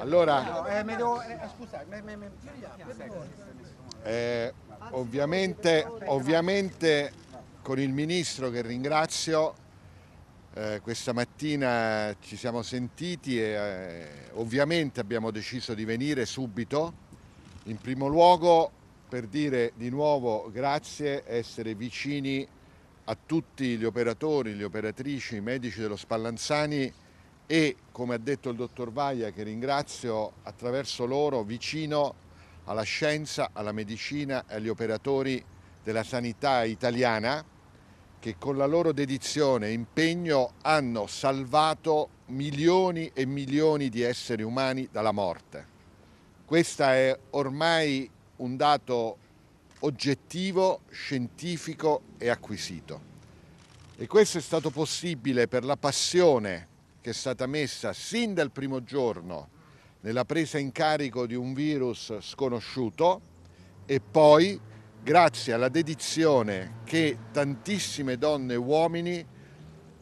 Allora, eh, eh, eh, ovviamente, ovviamente con il Ministro che ringrazio, eh, questa mattina ci siamo sentiti e eh, ovviamente abbiamo deciso di venire subito, in primo luogo per dire di nuovo grazie, essere vicini a tutti gli operatori, le operatrici, i medici dello Spallanzani e, come ha detto il dottor Vaia, che ringrazio attraverso loro, vicino alla scienza, alla medicina e agli operatori della sanità italiana che con la loro dedizione e impegno hanno salvato milioni e milioni di esseri umani dalla morte. Questo è ormai un dato oggettivo, scientifico e acquisito. E questo è stato possibile per la passione che è stata messa sin dal primo giorno nella presa in carico di un virus sconosciuto e poi grazie alla dedizione che tantissime donne e uomini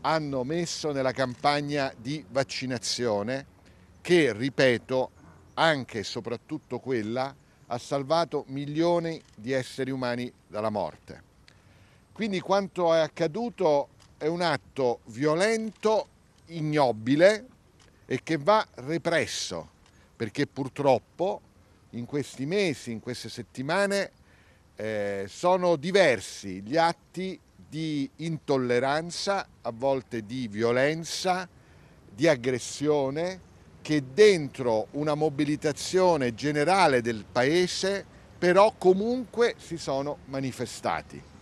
hanno messo nella campagna di vaccinazione che, ripeto, anche e soprattutto quella ha salvato milioni di esseri umani dalla morte. Quindi quanto è accaduto è un atto violento ignobile e che va represso, perché purtroppo in questi mesi, in queste settimane, eh, sono diversi gli atti di intolleranza, a volte di violenza, di aggressione, che dentro una mobilitazione generale del Paese però comunque si sono manifestati.